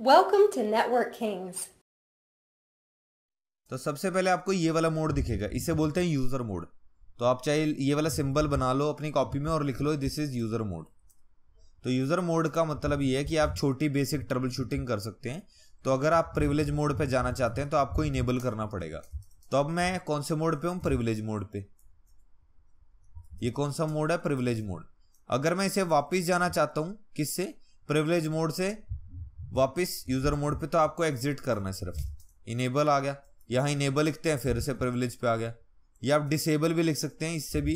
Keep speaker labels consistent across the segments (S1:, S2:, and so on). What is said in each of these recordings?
S1: welcome to network Kings तो सबसे पहले आपको ये वाला मोड दिखेगा इसे बोलते हैं यूजर मोड तो आप चाहे ये वाला सिंबल बना लो अपनी कॉपी में और लिख लो दिस इज यूजर मोड तो यूजर मोड का मतलब ये है कि आप छोटी बेसिक ट्रबल शूटिंग कर सकते हैं तो अगर आप प्रिविलेज मोड पे जाना चाहते हैं तो आपको इनेबल करना पड़ेगा तो अब मैं कौन से मोड पे हूँ प्रिविलेज मोड पे ये कौन सा मोड है प्रिविलेज मोड अगर मैं इसे वापस जाना चाहता हूँ किससे प्रिविलेज मोड से वापस यूज़र मोड पे तो आपको एग्जिट करना है सिर्फ इनेबल आ गया यहाँ इनेबल लिखते हैं फिर से प्रिविलेज पे आ गया या आप डिसेबल भी लिख सकते हैं इससे भी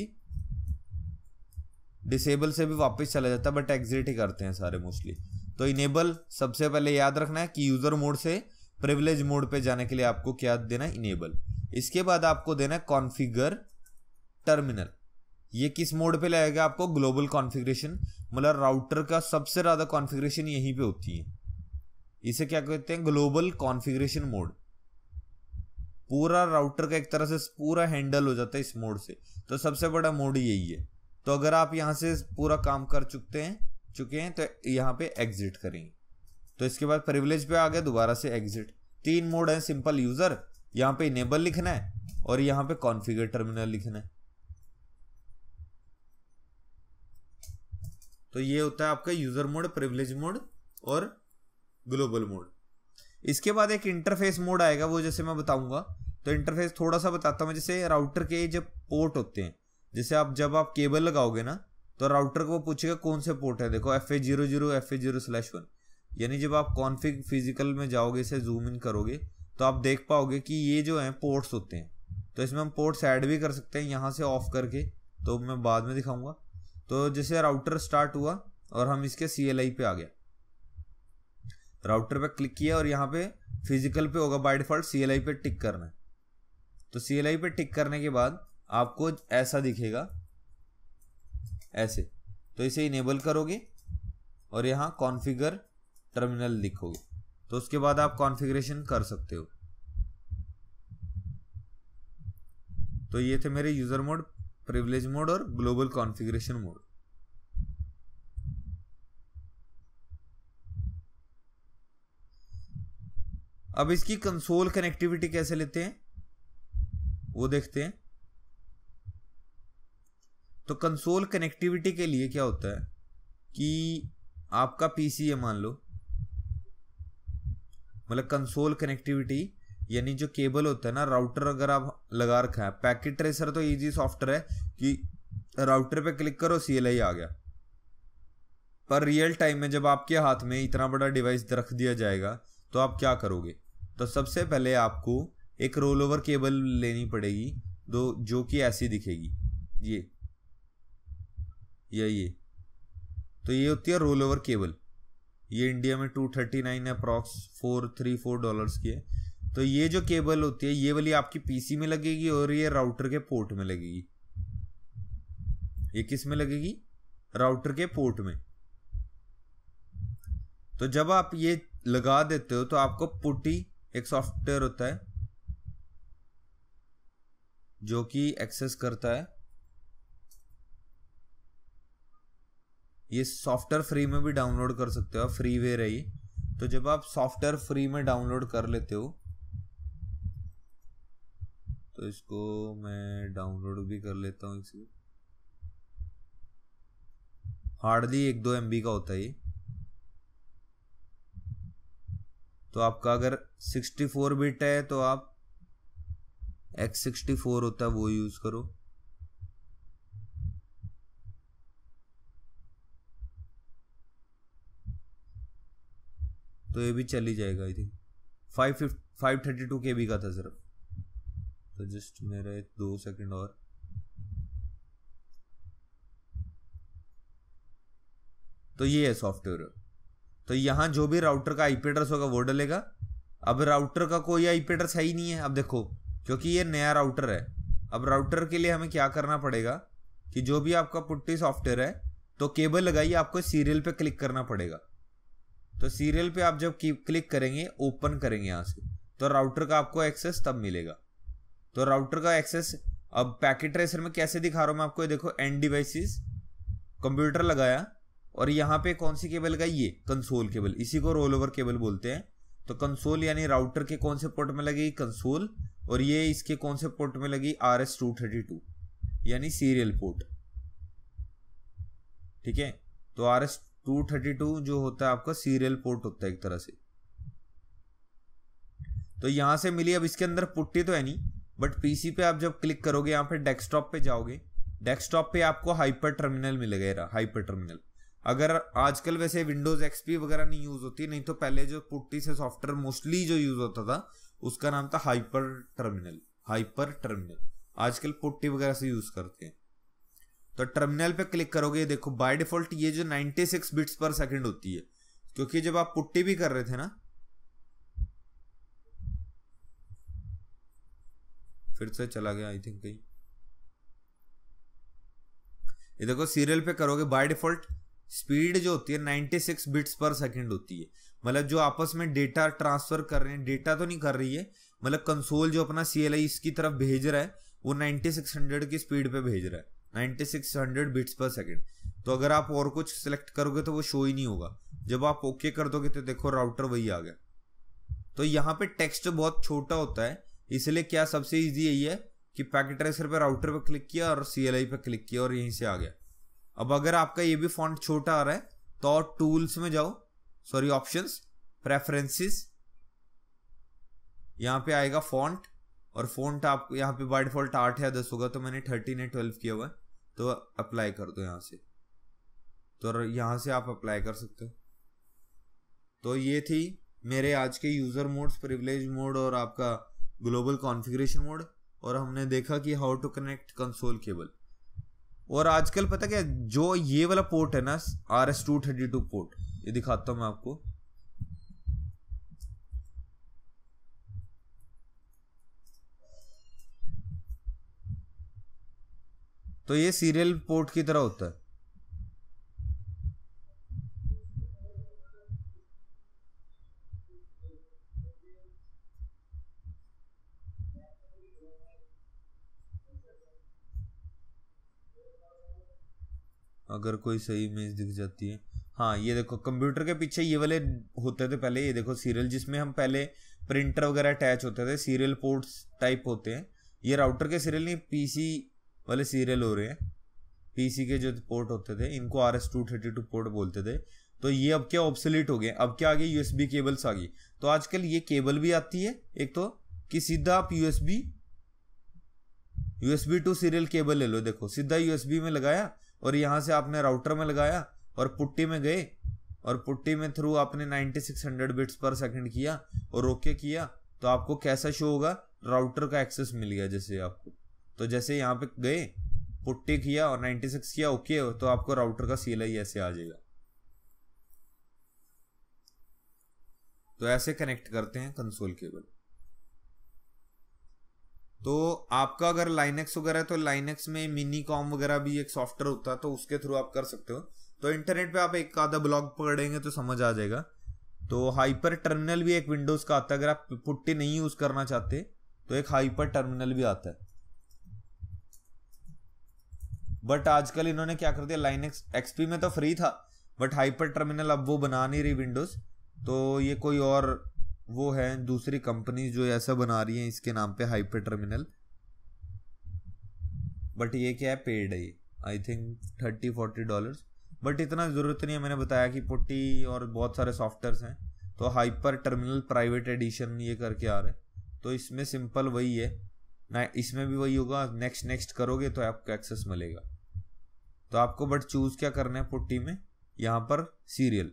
S1: डिसेबल से भी वापस चला जाता है बट एग्जिट ही करते हैं सारे मोस्टली तो इनेबल सबसे पहले याद रखना है कि यूज़र मोड से प्रिविलेज मोड पे जाने के लिए आपको क्या देना है इनेबल इसके बाद आपको देना है कॉन्फिगर टर्मिनल ये किस मोड पे लगेगा आपको ग्लोबल कॉन्फ़िगरेशन मतलब राउटर का सबसे ज़्यादा कॉन्फ़िगरेशन यहीं पे होती है इसे क्या कहते हैं ग्लोबल कॉन्फ़िगरेशन मोड पूरा राउटर का एक तरह से पूरा हैंडल हो जाता है इस मोड से तो सबसे बड़ा मोड यही है तो अगर आप यहाँ से पूरा काम कर चुकते हैं चुके हैं तो यहाँ पे एग्जिट करेंगे तो इसके बाद प्रिविलेज पे आ गया दोबारा से एग्जिट तीन मोड है सिंपल यूजर यहाँ पे इनेबल लिखना है और यहाँ पे कॉन्फ़िगर टर्मिनल लिखना है तो ये होता है आपका यूजर मोड प्रिविलेज मोड और ग्लोबल मोड इसके बाद एक इंटरफेस मोड आएगा वो जैसे मैं बताऊंगा तो इंटरफेस थोड़ा सा बताता हूँ जैसे राउटर के जब पोर्ट होते हैं जैसे आप जब आप केबल लगाओगे ना तो राउटर को पूछेगा कौन से पोर्ट है देखो F A zero zero F A zero slash one यानी जब आप कॉन्फिग फिजिकल में जाओगे इसे जूम इन करोगे तो आप देख पाओगे कि ये जो है पोर्ट्स होते हैं तो इसमें हम पोर्ट्स ऐड भी कर सकते हैं यहाँ से ऑफ करके तो मैं बाद में दिखाऊंगा तो जैसे राउटर स्टार्ट हुआ और हम इसके सी एल आई पे आ गया राउटर पे क्लिक किया और यहाँ पे फिजिकल पे होगा बाई डिफॉल्ट सी पे टिक करना है तो सी पे टिक करने के बाद आपको ऐसा दिखेगा ऐसे तो इसे इनेबल करोगे और यहाँ कॉन्फ़िगर टर्मिनल लिखोगे तो उसके बाद आप कॉन्फ़िगरेशन कर सकते हो तो ये थे मेरे यूज़र मोड प्रिविलेज मोड और ग्लोबल कॉन्फ़िगरेशन मोड अब इसकी कंसोल कनेक्टिविटी कैसे लेते हैं वो देखते हैं तो कंसोल कनेक्टिविटी के लिए क्या होता है कि आपका पीसी है मान लो मतलब कंसोल कनेक्टिविटी यानी जो केबल होता है ना राउटर अगर आप लगा रखा है पैकेट ट्रेसर तो इजी सॉफ्टवेयर है कि राउटर पे क्लिक करो सी आ गया पर रियल टाइम में जब आपके हाथ में इतना बड़ा डिवाइस रख दिया जाएगा तो आप क्या करोगे तो सबसे पहले आपको एक रोल ओवर केबल लेनी पड़ेगी दो जो कि ऐसी दिखेगी ये या ये तो ये होती है रोल ओवर केबल ये इंडिया में two thirty nine approx four three four dollars की है तो ये जो केबल होती है ये वाली आपकी पीसी में लगेगी और ये राउटर के पोर्ट में लगेगी ये किस में लगेगी राउटर के पोर्ट में तो जब आप ये लगा देते हो तो आपको पुटी एक सॉफ्टवेयर होता है जो कि एक्सेस करता है ये सॉफ्टवेयर फ्री में भी डाउनलोड कर सकते हो फ्री वे रही तो जब आप सॉफ्टवेयर फ्री में डाउनलोड कर लेते हो तो इसको मैं डाउनलोड भी कर लेता हूँ इसे हार्डली एक दो एम का होता है ये तो आपका अगर सिक्सटी फोर बिट है तो आप एक्स सिक्सटी फोर होता है वो यूज़ करो तो ये भी चली जाएगा I think five fifty five thirty two K B का था सिर्फ तो जस्ट मेरा एक दो सेकंड और तो ये है सॉफ्टवेयर तो यहाँ जो भी राउटर का आई एड्रेस होगा वो डलेगा अब राउटर का कोई आई एड्रेस है ही नहीं है अब देखो क्योंकि ये नया राउटर है अब राउटर के लिए हमें क्या करना पड़ेगा कि जो भी आपका पुट्टी सॉफ्टवेयर है तो केबल लगाइए आपको सीरियल पे क्लिक करना पड़ेगा तो सीरियल पे आप जब क्लिक करेंगे ओपन करेंगे यहाँ से तो राउटर का आपको एक्सेस तब मिलेगा तो राउटर का एक्सेस अब पैकेट ट्रेसर में कैसे दिखा रहा हूँ मैं आपको ये देखो एंड डिवाइसेस कंप्यूटर लगाया और यहाँ पे कौन सी केबल का ये कंसोल केबल इसी को रोल ओवर केबल बोलते हैं तो कंसोल यानी राउटर के कौन से पोर्ट में लगेगी कंसोल और ये इसके कौन से पोर्ट में लगी R S two thirty two यानी सीरियल पोर्ट ठीक है तो R S two thirty two जो होता है आपका सीरियल पोर्ट होता है एक तरह से तो यहां से मिली अब इसके अंदर पुट्टी तो है नहीं बट पीसी पे आप जब क्लिक करोगे यहां पे डेस्कटॉप पे जाओगे डेस्कटॉप पे आपको हाइपर टर्मिनल मिलेगा हाइपर टर्मिनल अगर आजकल वैसे विंडोज एक्सपी वगैरह नहीं यूज होती नहीं तो पहले जो पुट्टी से सॉफ्टवेयर मोस्टली जो यूज होता था उसका नाम था हाइपर टर्मिनल हाइपर टर्मिनल आजकल पुट्टी वगैरह से यूज करते हैं तो टर्मिनल पे क्लिक करोगे देखो बाय डिफॉल्ट ये जो 96 बिट्स पर सेकंड होती है क्योंकि जब आप पुट्टी भी कर रहे थे ना फिर से चला गया आई थिंक कहीं ये देखो सीरियल पे करोगे बाय डिफॉल्ट स्पीड जो होती है 96 बिट्स पर सेकंड होती है मतलब जो आपस में डेटा ट्रांसफर कर रहे हैं डेटा तो नहीं कर रही है मतलब कंसोल जो अपना सी इसकी तरफ भेज रहा है वो 9600 की स्पीड पे भेज रहा है 9600 बिट्स पर सेकंड तो अगर आप और कुछ सिलेक्ट करोगे तो वो शो ही नहीं होगा जब आप ओके कर दोगे तो देखो राउटर वही आ गया तो यहाँ पे टेक्स्ट बहुत छोटा होता है इसलिए क्या सबसे ईजी यही है कि पैकेट ट्रेसर पर राउटर पर क्लिक किया और सी पर क्लिक किया और यहीं से आ गया अब अगर आपका ये भी फॉन्ट छोटा आ रहा है तो टूल्स में जाओ सॉरी ऑप्शंस प्रेफरेंसेस यहाँ पे आएगा फॉन्ट और फॉन्ट आप यहां पे बाय डिफॉल्ट आठ या दस होगा तो मैंने थर्टीन या ट्वेल्व किया हुआ है तो अप्लाई कर दो यहां से तो यहां से आप अप्लाई कर सकते हो तो ये थी मेरे आज के यूज़र मोड्स प्रिविलेज मोड और आपका ग्लोबल कॉन्फ़िगरेशन मोड और हमने देखा कि how to connect console cable और आजकल पता क्या जो ये वाला पोर्ट है ना R S two thirty two port ये दिखाता हूं मैं आपको तो ये सीरियल पोर्ट की तरह होता है अगर कोई सही इमेज दिख जाती है हाँ ये देखो कंप्यूटर के पीछे ये वाले होते थे पहले ये देखो सीरियल जिसमें हम पहले प्रिंटर वगैरह अटैच होते थे सीरियल पोर्ट्स टाइप होते हैं ये राउटर के सीरियल नहीं पीसी वाले सीरियल हो रहे हैं पीसी के जो पोर्ट होते थे इनको R S two thirty two port बोलते थे तो ये अब क्या ऑप्सलेट हो गए अब क्या आ गए यू केबल्स आ गई तो आजकल ये केबल भी आती है एक तो कि सीधा आप USB USB to serial cable ले लो देखो सीधा यूएसबी में लगाया और यहाँ से आपने राउटर में लगाया और पुट्टी में गए और पुट्टी में थ्रू आपने 9600 बिट्स पर सेकंड किया और ओके किया तो आपको कैसा शो होगा राउटर का एक्सेस मिल गया जैसे आपको तो जैसे यहाँ पे गए पुट्टी किया और 96 किया ओके तो आपको राउटर का सीला ही ऐसे आ जाएगा तो ऐसे कनेक्ट करते हैं कंसोल केबल तो आपका अगर लाइनेक्स वगैरह है तो लाइनेक्स में मिनी कॉम वगैरह भी एक सॉफ्टवेयर होता है तो उसके थ्रू आप कर सकते हो तो इंटरनेट पे आप एक आधा ब्लॉग पढ़ेंगे तो समझ आ जाएगा तो हाइपर टर्मिनल भी एक विंडोज का आता है अगर आप पुट्टी नहीं यूज करना चाहते तो एक हाइपर टर्मिनल भी आता है बट आजकल इन्होंने क्या कर दिया लाइनेक्स एक्सपी में तो फ्री था बट हाइपर टर्मिनल अब वो बना नहीं रही विंडोज तो ये कोई और वो है दूसरी कंपनी जो ऐसा बना रही है इसके नाम पे हाइपर टर्मिनल बट ये क्या है पेड है I think thirty forty dollars but इतना ज़रूरत नहीं है मैंने बताया कि पुट्टी और बहुत सारे सॉफ्टवेयर हैं तो हाइपर टर्मिनल प्राइवेट एडिशन ये करके आ रहे हैं तो इसमें सिंपल वही है ना इसमें भी वही होगा नेक्स्ट नेक्स्ट करोगे तो आपको एक्सेस मिलेगा तो आपको बट चूज़ क्या करना है पुट्टी में यहाँ पर सीरियल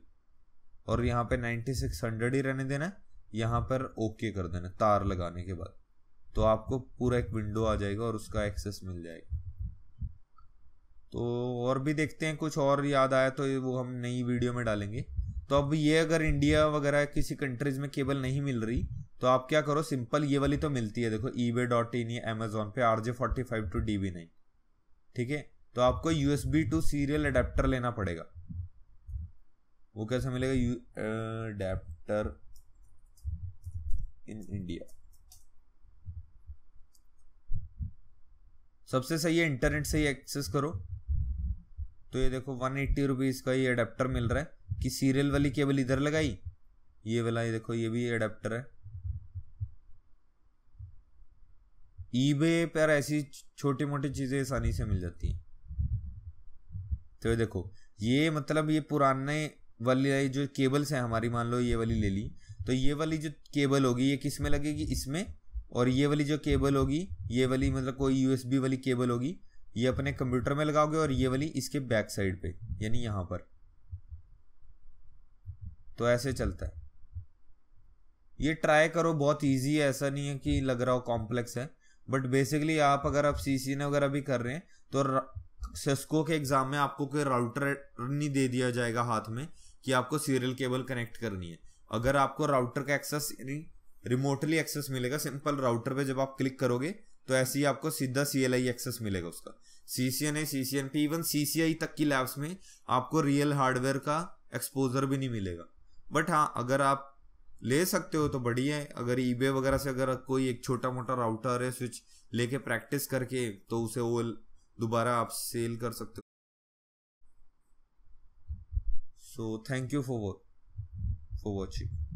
S1: और यहाँ पे नाइन्टी सिक्स हंड्रेड ही रहने देना है यहाँ पर ओके कर देना तार लगाने के बाद तो आपको पूरा एक विंडो आ जाएगा और उसका एक्सेस मिल जाएगा तो और भी देखते हैं कुछ और याद आया तो वो हम नई वीडियो में डालेंगे तो अब ये अगर इंडिया वगैरह किसी कंट्रीज में केबल नहीं मिल रही तो आप क्या करो सिंपल ये वाली तो मिलती है देखो eBay dot in Amazon Amazon पे R J forty five to D B नहीं ठीक है तो आपको USB B to serial adapter लेना पड़ेगा वो कैसे मिलेगा यू अडेप्टर इन इंडिया सबसे सही है इंटरनेट से ही एक्सेस करो तो ये देखो वन एट्टी रुपीज़ का ये अडेप्टर मिल रहा है कि सीरियल वाली केबल इधर लगाई ये वाला ये देखो ये भी अडेप्टर है ईबे पर ऐसी छोटी मोटी चीज़ें आसानी से मिल जाती हैं तो ये देखो ये मतलब ये पुराने वाली जो केबल्स हैं हमारी मान लो ये वाली ले ली तो ये वाली जो केबल होगी ये किस में लगेगी इसमें और ये वाली जो केबल होगी ये वाली मतलब कोई यू वाली केबल होगी ये अपने कंप्यूटर में लगाओगे और ये वाली इसके बैक साइड पे यानी यहाँ पर तो ऐसे चलता है ये ट्राई करो बहुत इजी है ऐसा नहीं है कि लग रहा हो कॉम्प्लेक्स है बट बेसिकली आप अगर आप सी सी वगैरह भी कर रहे हैं तो सेस्को के एग्जाम में आपको कोई राउटर नहीं दे दिया जाएगा हाथ में कि आपको सीरियल केबल कनेक्ट करनी है अगर आपको राउटर का एक्सेस रिमोटली एक्सेस मिलेगा सिंपल राउटर पे जब आप क्लिक करोगे तो ऐसे ही आपको सीधा सी एल आई एक्सेस मिलेगा उसका C C N A C C N P even C C I तक की लैब्स में आपको रियल हार्डवेयर का एक्सपोजर भी नहीं मिलेगा बट हाँ अगर आप ले सकते हो तो बढ़िया है अगर ईबे वगैरह से अगर कोई एक छोटा मोटा राउटर है स्विच लेके प्रैक्टिस करके तो उसे वो दोबारा आप सेल कर सकते हो so thank you for for watching